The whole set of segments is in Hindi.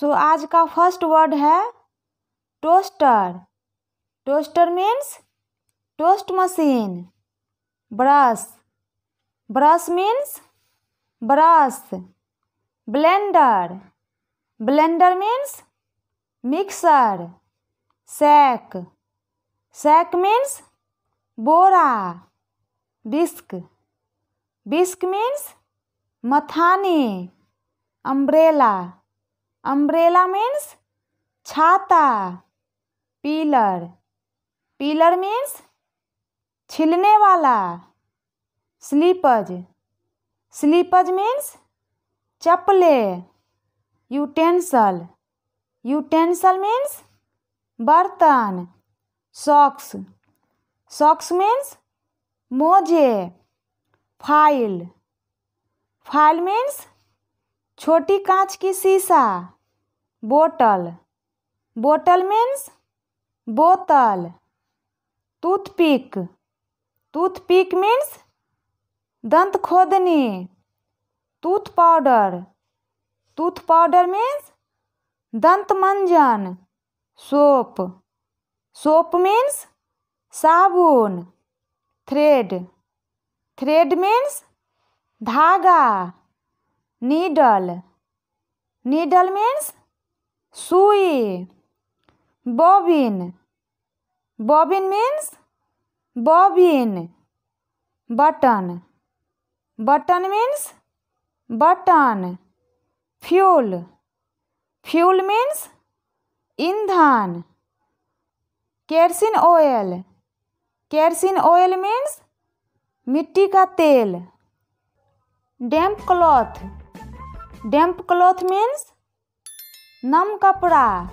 सो आज का फर्स्ट वर्ड है toaster toaster means toast machine brush brush means brush blender blender means mixer sack sack means बोरा बिस्क बिस्क मीन्स मथानी अम्ब्रेला अम्ब्रेला मीन्स छाता पीलर पीलर मीन्स छिलने वाला स्लीपज स्लीपज मीन्स चपले यूटेंसल यूटेंसल मीन्स बर्तन सॉक्स सॉक्स मीन्स मोजे फाइल फाइल मीन्स छोटी कांच की शीशा बोटल बोटल मीन्स बोतल टूथपिक टूथपिक मीन्स दंत खोदनी tooth powder tooth powder means दंत मंजन सोप सोप मीन्स साबुन थ्रेड थ्रेड मीन्स धागा नीडल नीडल मीन्स सुई bobbin bobbin means bobbin button button means button fuel fuel means ईंधन kerosene oil kerosene oil means मिट्टी का तेल damp cloth damp cloth means नम कपड़ा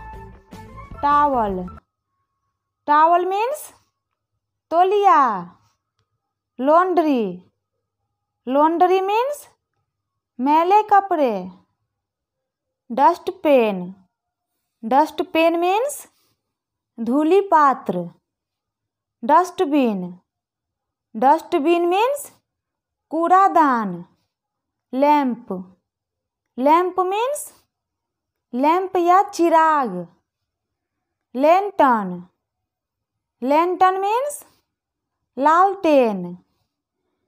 टावल टावल मीन्स तोलिया लॉन्ड्री लॉन्ड्री मीन्स मैले कपड़े dustpan dustpan means धूली पात्र डस्टबिन डस्टबिन मीन्स कूड़ादान लैंप लैंप मीन्स लैंप या चिराग लेंटन लेंटन मीन्स लालटेन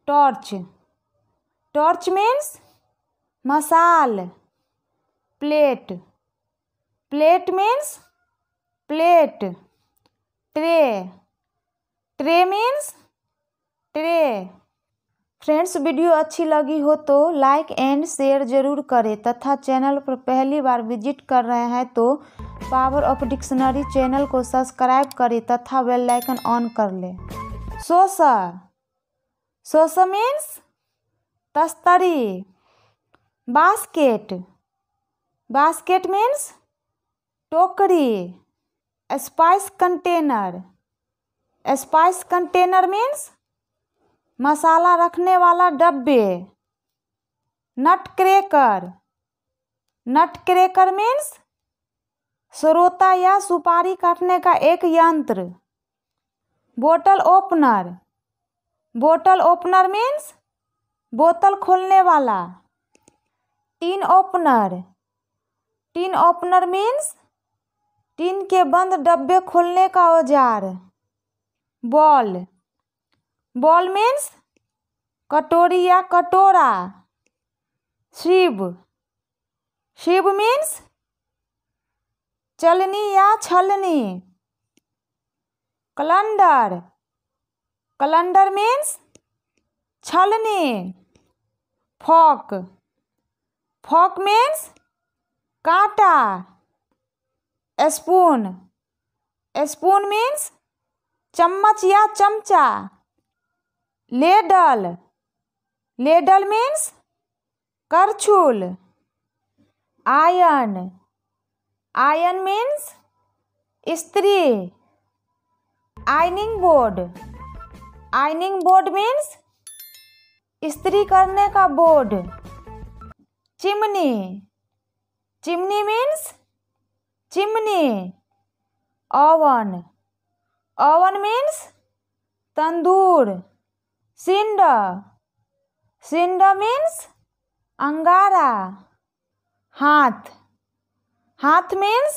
टॉर्च टॉर्च मीन्स मसाल plate plate means plate tray tray means friends video अच्छी लगी हो तो लाइक एंड शेयर ज़रूर करें तथा चैनल पर पहली बार विजिट कर रहे हैं तो पावर ऑफ डिक्शनरी चैनल को सब्सक्राइब करें तथा बेल लाइकन ऑन कर लें सोसा सोसा मीन्स तस्तरी बास्केट बास्केट मीन्स टोकरी spice container spice container means मसाला रखने वाला डब्बे nutcracker nutcracker means सरोता या सुपारी काटने का एक यंत्र बोतल ओपनर बोतल ओपनर मीन्स बोतल खोलने वाला tin opener tin opener means tin के बंद डब्बे खोलने का औजार बॉल बॉल मीन्स कटोरी या कटोरा शिव शिव मीन्स चलनी या छलनी कलंडर कलंडर मीन्स छलनी फॉक फॉक मीन्स काटा स्पून स्पून मीन्स चम्मच या चमचा लेडल लेडल मीन्स करछुल आयन आयन मीन्स स्त्री ironing board ironing board means स्त्री करने का board chimney chimney means chimney oven oven means tandoor cinder cinder means अंगारा हाथ हाथ मीन्स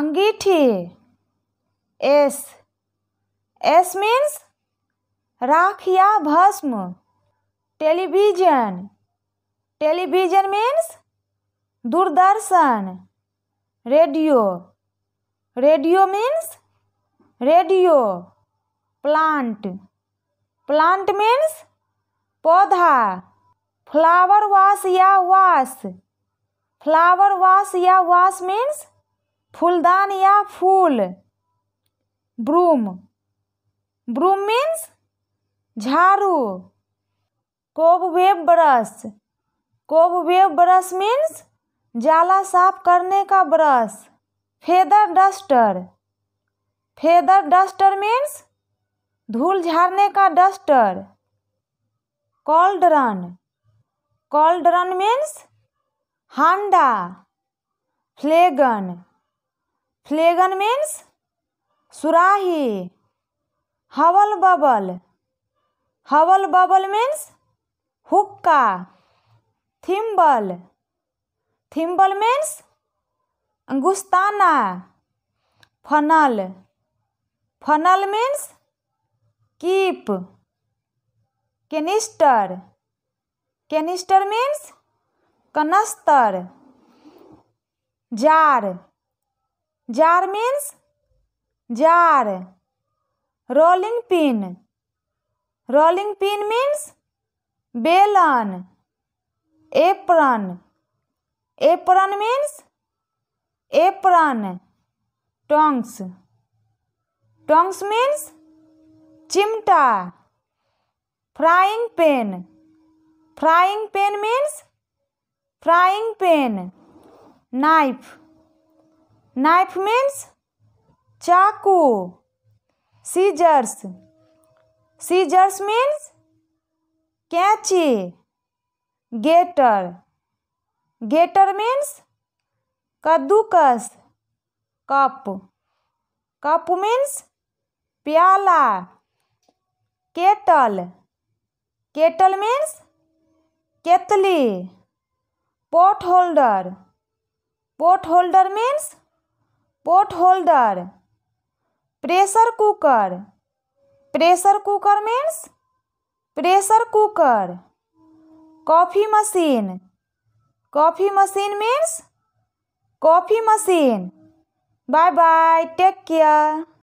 अंगीठी एस एस मीन्स राखिया भस्म टेलीविजन टेलीविजन मीन्स दूरदर्शन radio radio means radio plant plant means पौधा फ्लावर वाश या वाश फ्लावर वाश या वाश मीन्स फूलदान या फूल ब्रूम ब्रूम मीन्स झाड़ू cobweb brush cobweb brush means जाला साफ करने का brush feather duster feather duster means धूल झाड़ने का डस्टर कॉल्ड्रन कॉल्ड्रन मीन्स हांडा फ्लेगन फ्लेगन मीन्स सुराही hubble bubble hubble bubble means हुक्का थिम्बल थिम्बल मीन्स गुस्ताना फनल फनल मीन्स कीप कैनिस्टर कैनिस्टर मीन्स कनस्तर jar jar means jar rolling pin rolling pin means बेलन apron apron means apron tongs tongs means चिमटा frying pan frying pan means frying pan knife knife means चाकू सीजर्स सीजर्स मीन्स कैंची गेटर गेटर मीन्स कद्दूकस कप कप मीन्स प्याला केटल केटल मीन्स केतली pot holder pot holder means pot holder pressure cooker pressure cooker means pressure cooker coffee machine coffee machine means coffee machine bye bye take care